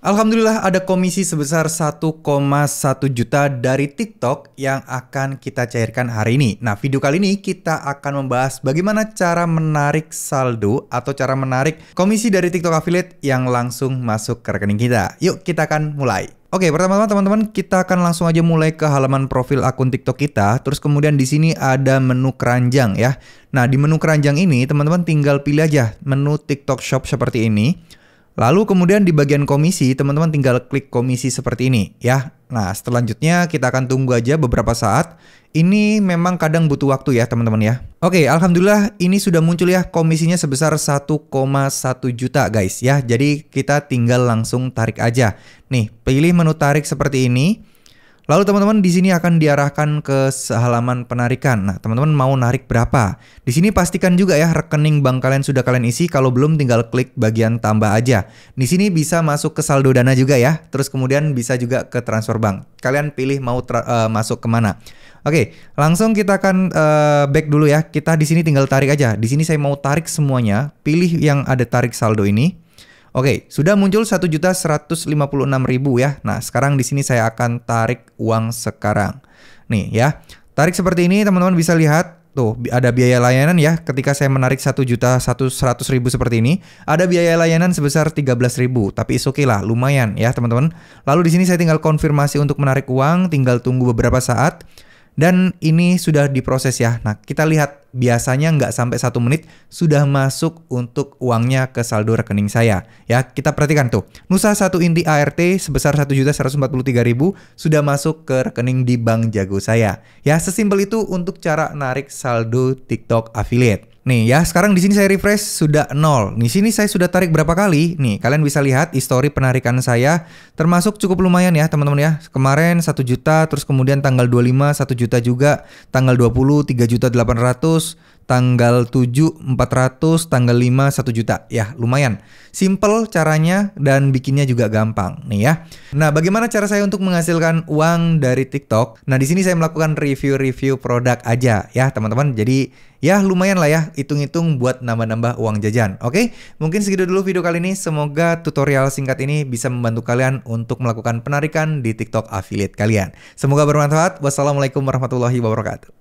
Alhamdulillah ada komisi sebesar 1,1 juta dari TikTok yang akan kita cairkan hari ini. Nah, video kali ini kita akan membahas bagaimana cara menarik saldo atau cara menarik komisi dari TikTok affiliate yang langsung masuk ke rekening kita. Yuk, kita akan mulai. Oke, pertama-tama teman-teman kita akan langsung aja mulai ke halaman profil akun TikTok kita. Terus kemudian di sini ada menu keranjang ya. Nah, di menu keranjang ini teman-teman tinggal pilih aja menu TikTok Shop seperti ini. Lalu kemudian di bagian komisi, teman-teman tinggal klik komisi seperti ini ya. Nah, selanjutnya kita akan tunggu aja beberapa saat. Ini memang kadang butuh waktu ya, teman-teman ya. Oke, alhamdulillah ini sudah muncul ya komisinya sebesar 1,1 juta guys ya. Jadi kita tinggal langsung tarik aja. Nih, pilih menu tarik seperti ini. Lalu teman-teman di sini akan diarahkan ke halaman penarikan. Nah, teman-teman mau narik berapa? Di sini pastikan juga ya rekening bank kalian sudah kalian isi. Kalau belum tinggal klik bagian tambah aja. Di sini bisa masuk ke saldo dana juga ya. Terus kemudian bisa juga ke transfer bank. Kalian pilih mau uh, masuk kemana. Oke, langsung kita akan uh, back dulu ya. Kita di sini tinggal tarik aja. Di sini saya mau tarik semuanya. Pilih yang ada tarik saldo ini. Oke, sudah muncul satu juta 1.156.000 ya. Nah, sekarang di sini saya akan tarik uang sekarang. Nih ya. Tarik seperti ini teman-teman bisa lihat Tuh, ada biaya layanan ya. Ketika saya menarik satu juta seratus ribu seperti ini, ada biaya layanan sebesar belas ribu. Tapi is okay lah, lumayan ya teman-teman. Lalu di sini saya tinggal konfirmasi untuk menarik uang, tinggal tunggu beberapa saat. Dan ini sudah diproses ya. Nah, kita lihat biasanya nggak sampai satu menit sudah masuk untuk uangnya ke saldo rekening saya. Ya, kita perhatikan tuh. Nusa satu inti ART sebesar satu 1.143.000 sudah masuk ke rekening di Bank Jago saya. Ya, sesimpel itu untuk cara narik saldo TikTok affiliate. Nih ya, sekarang di sini saya refresh sudah nol. Di sini saya sudah tarik berapa kali? Nih, kalian bisa lihat histori penarikan saya termasuk cukup lumayan ya, teman-teman ya. Kemarin 1 juta, terus kemudian tanggal 25 1 juta juga, tanggal 20 3 juta 800, tanggal 7 400, tanggal 5 1 juta. Ya, lumayan. Simple caranya dan bikinnya juga gampang nih ya. Nah, bagaimana cara saya untuk menghasilkan uang dari TikTok? Nah, di sini saya melakukan review-review produk aja ya, teman-teman. Jadi, ya lumayan lah ya hitung-hitung buat nambah-nambah uang jajan. Oke, mungkin segitu dulu video kali ini. Semoga tutorial singkat ini bisa membantu kalian untuk melakukan penarikan di TikTok affiliate kalian. Semoga bermanfaat. Wassalamualaikum warahmatullahi wabarakatuh.